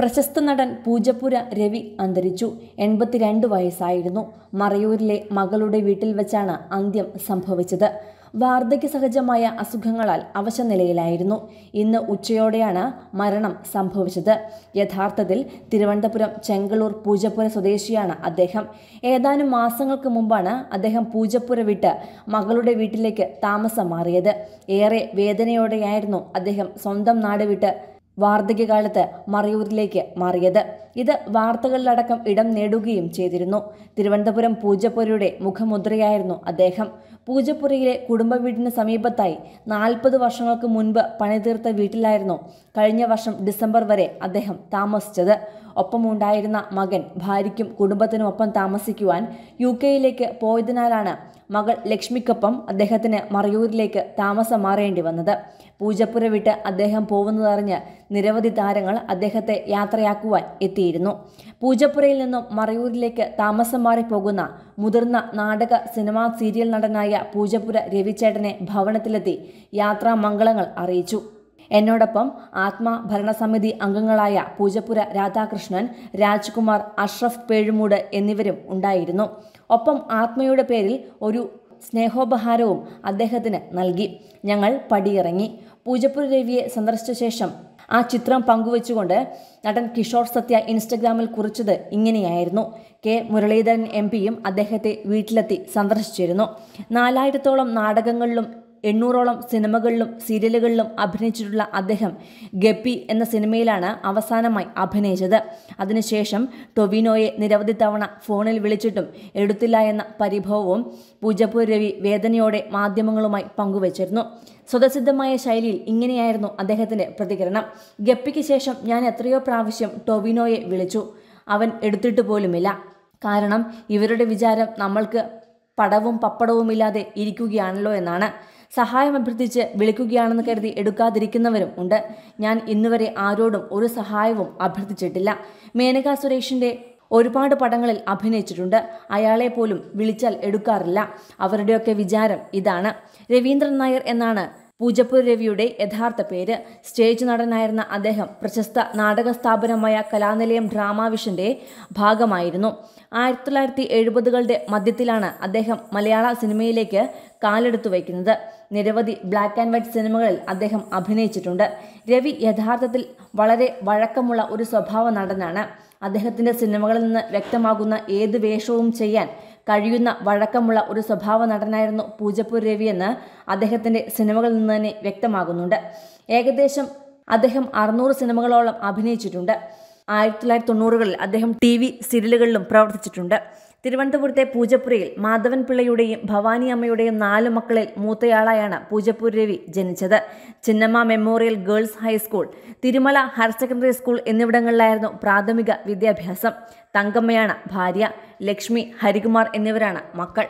പ്രശസ്ത നടൻ പൂജപ്പുര രവി അന്തരിച്ചു എൺപത്തിരണ്ട് വയസ്സായിരുന്നു മറയൂരിലെ മകളുടെ വീട്ടിൽ വെച്ചാണ് അന്ത്യം സംഭവിച്ചത് വാർദ്ധക്യ സഹജമായ അസുഖങ്ങളാൽ അവശനിലയിലായിരുന്നു ഇന്ന് ഉച്ചയോടെയാണ് മരണം സംഭവിച്ചത് യഥാർത്ഥത്തിൽ തിരുവനന്തപുരം ചെങ്കളൂർ പൂജപ്പുര സ്വദേശിയാണ് അദ്ദേഹം ഏതാനും മാസങ്ങൾക്ക് മുമ്പാണ് അദ്ദേഹം പൂജപ്പുര വിട്ട് മകളുടെ വീട്ടിലേക്ക് താമസം മാറിയത് ഏറെ വേദനയോടെയായിരുന്നു അദ്ദേഹം സ്വന്തം നാട് വിട്ട് വാർദ്ധക്യകാലത്ത് മറയൂരിലേക്ക് മാറിയത് ഇത് വാർത്തകളിലടക്കം ഇടം നേടുകയും ചെയ്തിരുന്നു തിരുവനന്തപുരം പൂജപ്പുരയുടെ മുഖമുദ്രയായിരുന്നു അദ്ദേഹം പൂജപ്പുരയിലെ കുടുംബ വീടിന് സമീപത്തായി നാൽപ്പത് വർഷങ്ങൾക്ക് മുൻപ് പണിതീർത്ത വീട്ടിലായിരുന്നു കഴിഞ്ഞ വർഷം ഡിസംബർ വരെ അദ്ദേഹം താമസിച്ചത് ഒപ്പമുണ്ടായിരുന്ന മകൻ ഭാര്യയ്ക്കും കുടുംബത്തിനുമൊപ്പം താമസിക്കുവാൻ യു കെയിലേക്ക് പോയതിനാലാണ് മകൾ ലക്ഷ്മിക്കൊപ്പം അദ്ദേഹത്തിന് മറയൂരിലേക്ക് താമസം മാറേണ്ടി വന്നത് പൂജപ്പുര വിട്ട് അദ്ദേഹം പോകുന്നതറിഞ്ഞ് നിരവധി താരങ്ങൾ അദ്ദേഹത്തെ യാത്രയാക്കുവാൻ എത്തി എത്തിയിരുന്നു പൂജപ്പുരയിൽ നിന്നും മറയൂരിലേക്ക് താമസം മാറി പോകുന്ന മുതിർന്ന നാടക സിനിമാ സീരിയൽ നടനായ പൂജപ്പുര രവിചേട്ടനെ ഭവനത്തിലെത്തി യാത്രാമംഗളങ്ങൾ മംഗളങ്ങൾ അറിയിച്ചു എന്നോടൊപ്പം ആത്മാ ഭരണസമിതി അംഗങ്ങളായ പൂജപ്പുര രാധാകൃഷ്ണൻ രാജ്കുമാർ അഷ്റഫ് പേഴുമൂട് എന്നിവരും ഉണ്ടായിരുന്നു ഒപ്പം ആത്മയുടെ പേരിൽ ഒരു സ്നേഹോപഹാരവും അദ്ദേഹത്തിന് നൽകി ഞങ്ങൾ പടിയിറങ്ങി പൂജപ്പുര രവിയെ സന്ദർശിച്ച ശേഷം ആ ചിത്രം പങ്കുവച്ചുകൊണ്ട് നടൻ കിഷോർ സത്യ ഇൻസ്റ്റഗ്രാമിൽ കുറിച്ചത് ഇങ്ങനെയായിരുന്നു കെ മുരളീധരൻ എം പിയും അദ്ദേഹത്തെ വീട്ടിലെത്തി സന്ദർശിച്ചിരുന്നു നാലായിരത്തോളം നാടകങ്ങളിലും എണ്ണൂറോളം സിനിമകളിലും സീരിയലുകളിലും അഭിനയിച്ചിട്ടുള്ള അദ്ദേഹം ഗപ്പി എന്ന സിനിമയിലാണ് അവസാനമായി അഭിനയിച്ചത് അതിനുശേഷം ടൊവിനോയെ നിരവധി തവണ ഫോണിൽ വിളിച്ചിട്ടും എടുത്തില്ല എന്ന പരിഭവവും പൂജപ്പൂർ രവി വേദനയോടെ മാധ്യമങ്ങളുമായി പങ്കുവച്ചിരുന്നു സ്വതസിദ്ധമായ ശൈലിയിൽ ഇങ്ങനെയായിരുന്നു അദ്ദേഹത്തിന്റെ പ്രതികരണം ഗപ്പിക്ക് ശേഷം ഞാൻ എത്രയോ പ്രാവശ്യം ടൊവിനോയെ വിളിച്ചു അവൻ എടുത്തിട്ട് പോലുമില്ല കാരണം ഇവരുടെ വിചാരം നമ്മൾക്ക് പടവും പപ്പടവുമില്ലാതെ ഇരിക്കുകയാണല്ലോ എന്നാണ് സഹായം അഭ്യർത്ഥിച്ച് വിളിക്കുകയാണെന്ന് കരുതി എടുക്കാതിരിക്കുന്നവരും ഉണ്ട് ഞാൻ ഇന്നുവരെ ആരോടും ഒരു സഹായവും അഭ്യർത്ഥിച്ചിട്ടില്ല മേനക സുരേഷിന്റെ ഒരുപാട് പടങ്ങളിൽ അഭിനയിച്ചിട്ടുണ്ട് അയാളെ പോലും വിളിച്ചാൽ എടുക്കാറില്ല അവരുടെയൊക്കെ വിചാരം ഇതാണ് രവീന്ദ്രൻ നായർ എന്നാണ് പൂജപ്പുര രവിയുടെ യഥാർത്ഥ പേര് സ്റ്റേജ് നടനായിരുന്ന അദ്ദേഹം പ്രശസ്ത നാടക സ്ഥാപനമായ കലാനിലയം ഡ്രാമാവിഷന്റെ ഭാഗമായിരുന്നു ആയിരത്തി തൊള്ളായിരത്തി എഴുപതുകളുടെ മധ്യത്തിലാണ് അദ്ദേഹം മലയാള സിനിമയിലേക്ക് കാലെടുത്തു വയ്ക്കുന്നത് നിരവധി ബ്ലാക്ക് ആൻഡ് വൈറ്റ് സിനിമകളിൽ അദ്ദേഹം അഭിനയിച്ചിട്ടുണ്ട് രവി യഥാർത്ഥത്തിൽ വളരെ വഴക്കമുള്ള ഒരു സ്വഭാവ നടനാണ് അദ്ദേഹത്തിൻ്റെ സിനിമകളിൽ നിന്ന് വ്യക്തമാകുന്ന ഏത് വേഷവും ചെയ്യാൻ കഴിയുന്ന വഴക്കമുള്ള ഒരു സ്വഭാവ നടനായിരുന്നു പൂജപ്പൂർ രവിയെന്ന് അദ്ദേഹത്തിൻ്റെ സിനിമകളിൽ നിന്ന് തന്നെ വ്യക്തമാകുന്നുണ്ട് ഏകദേശം അദ്ദേഹം അറുന്നൂറ് സിനിമകളോളം അഭിനയിച്ചിട്ടുണ്ട് ആയിരത്തി തൊള്ളായിരത്തി തൊണ്ണൂറുകളിൽ അദ്ദേഹം ടി വി സീരിയലുകളിലും പ്രവർത്തിച്ചിട്ടുണ്ട് തിരുവനന്തപുരത്തെ പൂജപ്പുരയിൽ മാധവൻ പിള്ളയുടെയും ഭവാനി അമ്മയുടെയും നാല് മക്കളിൽ മൂത്തയാളായാണ് പൂജപ്പൂർ രവി ജനിച്ചത് Chinnamma memorial girls high school Thirumala higher secondary school എന്നിവിടങ്ങളിലായിരുന്നു പ്രാഥമിക വിദ്യാഭ്യാസം തങ്കമ്മയാണ് ഭാര്യ ലക്ഷ്മി ഹരികുമാർ എന്നിവരാണ് മക്കൾ